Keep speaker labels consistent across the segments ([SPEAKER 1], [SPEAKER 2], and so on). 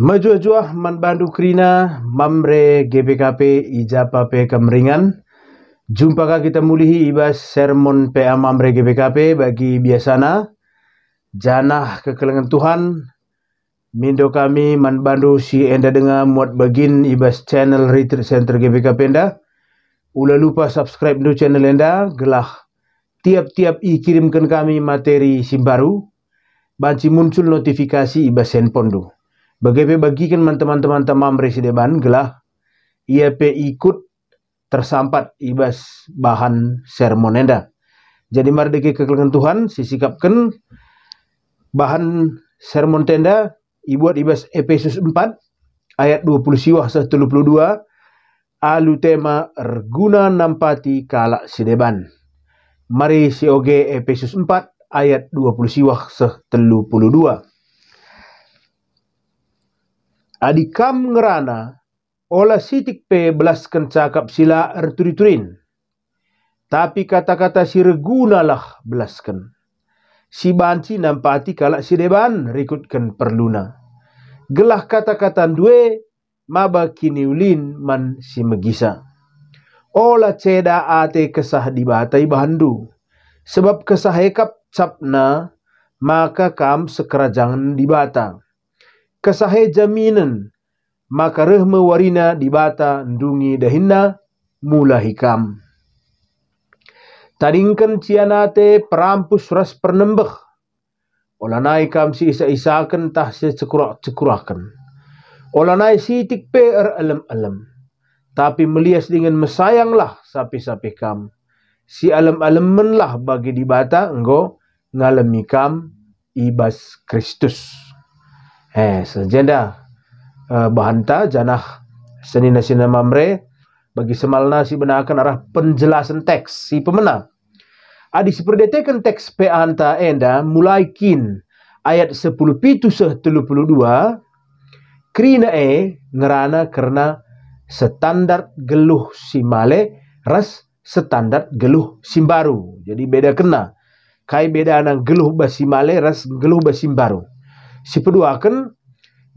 [SPEAKER 1] Maju ajua man bandu krina mamre GPKP ijapa pe kemringan. Jumpa ka kita mulihi iba sermon PA mamre GPKP bagi biasana. Janah kekelengan Tuhan. Mindo kami man bandu si enda dengar muat bagin ibas channel Retreat Center GBKP enda. Ula lupa subscribe do channel enda gelah tiap-tiap ikirimkan kami materi simbaru. Banci muncul notifikasi ibas handphone do. Bagai bagikan teman-teman teman tamam resideban gelah ia pe ikut tersampat ibas bahan sermonenda. Jadi mardeki kekelengan Tuhan sisikapkan bahan sermon tenda ibuat ibas Efesus 4 ayat 20 siwah 132 alu tema erguna nampati kalak sideban. Mari sioge Efesus 4 ayat 20 siwah 132 adikam ngerana ola sitik pe belaskan cakap sila erturin-turin. Tapi kata-kata si regunalah belaskan. Si banci nampati kalak si deban rikutkan perluna. Gelah kata-kata due maba kini ulin man si megisa. Ola ceda ate kesah di bandu, Sebab kesah hekap capna maka kam sekerajangan di kasahe jaminan maka rehme warina dibata ndungi dahinna mula hikam. Taringkan cianate perampus ras pernembah. Olanai naikam si isa-isakan tah si cekurak-cekurakan. naik si tikpe er alam-alam. Tapi melias dengan mesayanglah sapi-sapi kam. Si alam-alam menlah bagi dibata enggo ngalami kam ibas Kristus. है eh, sejenda eh, bahanta janah seni nasional mamre bagi semalna si benakan arah penjelasan teks si pemena adi si perdetekan teks pe anta enda mulai kin ayat 10 pitu seh 32 krina e ngerana karena standar geluh si male ras standar geluh sim baru jadi beda kena kai beda anang geluh basimale ras geluh basim baru sipeduaken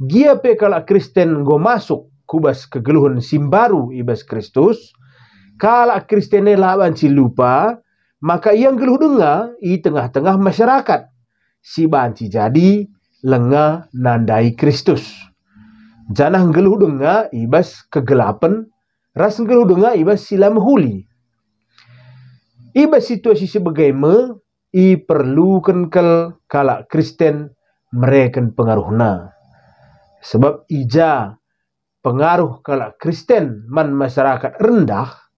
[SPEAKER 1] gia pe kala Kristen go masuk kubas kegeluhan simbaru ibas Kristus kala Kristen e lawan si lupa maka yang geluh denga i tengah-tengah masyarakat si banci jadi lenga nandai Kristus janah geluh denga ibas kegelapan ras geluh denga ibas silam huli ibas situasi sebagaimana i perlukan kel kala Kristen mereka pengaruhna sebab ija pengaruh kala Kristen man masyarakat rendah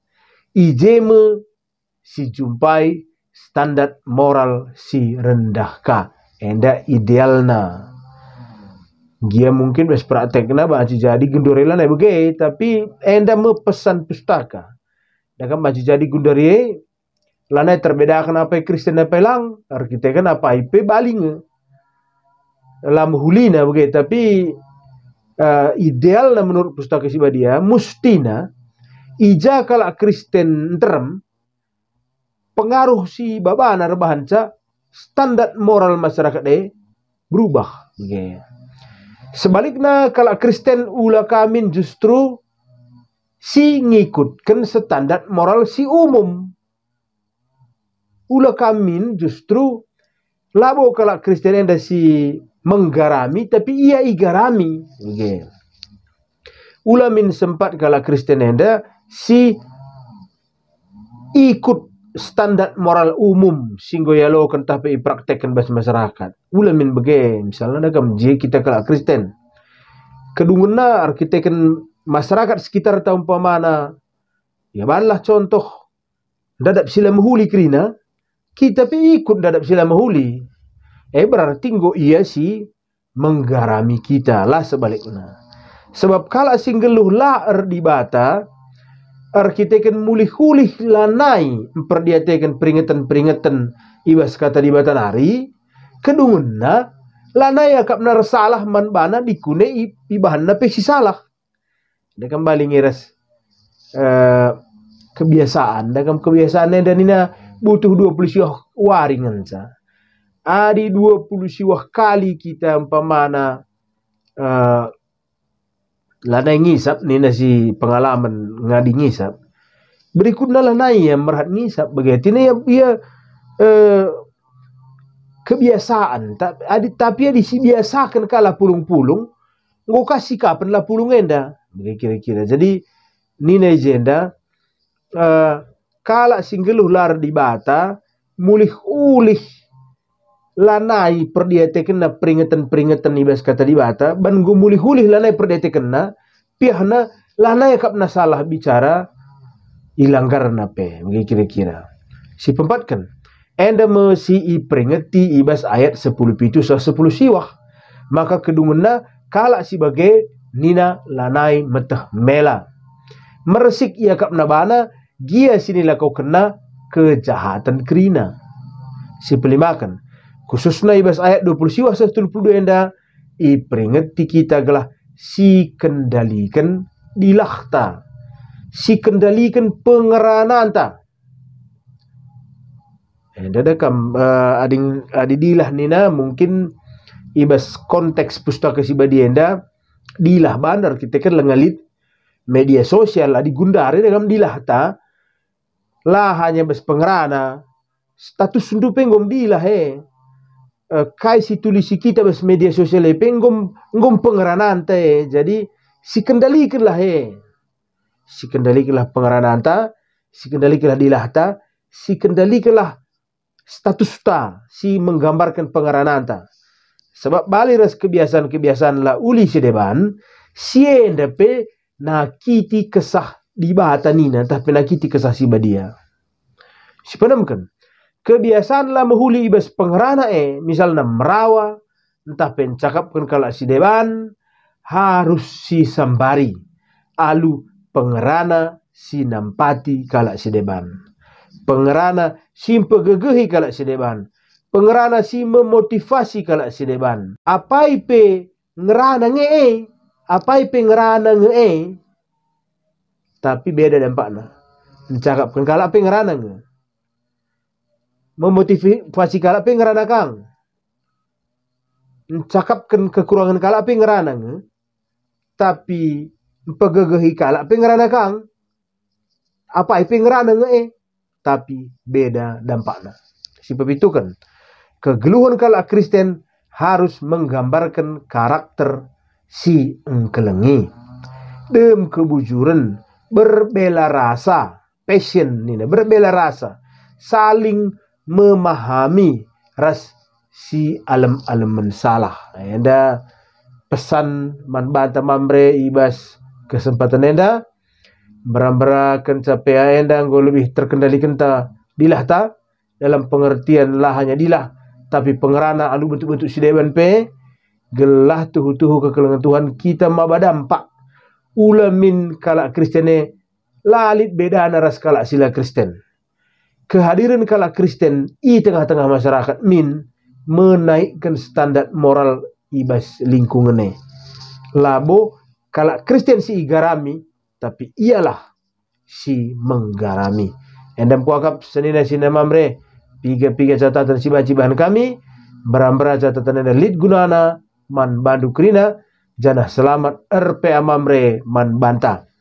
[SPEAKER 1] me si jumpai standar moral si rendah ka enda idealna dia mungkin bes praktekna baca jadi gendorela na bege tapi enda me pesan pustaka Dengan baca jadi gundorie lana terbeda kenapa Kristen apa lang kita kenapa IP balinge lamhulina begitu tapi uh, eh, ideal menurut pustaka Sibadia mustina ija kala Kristen term pengaruh si anar rebahanca standar moral masyarakat de berubah begitu sebaliknya kalau Kristen ula kamin justru si ngikutkan standar moral si umum ula kamin justru labo kalau Kristen ada si menggarami tapi ia igarami. Okay. Ulamin sempat kala Kristen Henda si ikut standar moral umum singgo yalo tapi pe praktekkan bas masyarakat. Ulamin bege misalnya dagam je kita kala Kristen. kita arkitekkan masyarakat sekitar tahun pamana. Ya balah contoh dadap sila mahuli krina kita pe ikut dadap sila mahuli. eh berarti go iya si menggarami kita lah sebaliknya. Sebab kalau singgeluh er di bata, er kita kan mulih kulih lanai memperdiatakan peringatan-peringatan ibas kata di bata nari, kedungunna lanai akap nara salah man bana dikune nape pesi salah. Dia kembali ngiras uh, kebiasaan, dalam kebiasaan dan ini butuh dua puluh waringan sa Adi dua puluh siwa kali kita pemana uh, lanai ngisap ni nasi pengalaman ngadi ngisap berikut adalah nai yang merhat ngisap begitu ini ya, ya uh, kebiasaan tapi adi tapi ya disibiasakan kalau pulung-pulung ngau kasih kapan lah pulung enda kira-kira jadi ni agenda uh, kala singgeluh lar di bata mulih ulih lanai perdete kena peringatan-peringatan ibas kata di bata ban gumuli hulih lanai perdete kena pihna lanai kap salah bicara hilang karena pe begitu kira-kira si pempatkan enda mesi i peringati ibas ayat 10 pitu sa 10 siwah maka kedungena kala sebagai nina lanai meteh mela meresik ia kap bana, gia sinilah kau kena kejahatan krina. si pelimakan Khususnya ibas ayat 20 siwa 72 enda ipringeti kita gelah si kendalikan laktah Si kendalikan pengerana anta. Enda eh, kam uh, ading adidilah nina mungkin ibas konteks pustaka siba di dilah bandar kita kan lengalit media sosial adi gundari dalam dilah ta lah hanya bes pengerana status sundu penggom dilah he eh. Eh, kai si tulis si kita bes media sosial epe ngom ngom pengeranan ta eh. jadi si kendali kira kelah eh si kendali kelah pengeranan ta si kendali kira dilah lah ta si kendali kelah status ta si menggambarkan pengeranan ta sebab balik ras kebiasaan-kebiasaan lah uli si deban si endepe eh nakiti kesah di bahata nina tapi nakiti kesah si badia si penemkan Kebiasanlah menghuli ibas pengerana eh misalnya merawa entah pencakapkan kalau si deban harus si sambari alu pengerana si nampati kalau si deban pengerana si pegegehi kalau si deban pengerana si memotivasi kalau si deban apai pe ngerana -e? apai pe ngerana -e? tapi beda dampaknya pencakapkan kalau pe ngerana ngee memotivasi kalapi pe ngerana kang cakapkan kekurangan kalapi pe ngerana nge? tapi pegegehi kalapi pe ngerana kang apa ipe ngerana nge eh tapi beda dampaknya si itu kan kegeluhan kalak Kristen harus menggambarkan karakter si engkelengi dem kebujuran berbela rasa passion ini berbela rasa saling memahami ras si alam alam mensalah. Anda eh, pesan manbata mamre ibas kesempatan anda berambara kencape anda anggo lebih terkendali kenta dilah ta dalam pengertian lah hanya dilah tapi pengerana alu bentuk bentuk si dewan pe gelah tuh tuh kekelengan Tuhan kita mabadam pak ulamin kalak Kristen lalit beda naras kalak sila Kristen. kehadiran kala Kristen di tengah-tengah masyarakat min menaikkan standar moral ibas lingkungannya. Labo kala Kristen si garami tapi ialah si menggarami. Endam kuakap senina sinema mamre piga-piga catatan si bahan kami berambra catatan ada lid gunana man bandu krina jana selamat RPA mamre man bantah.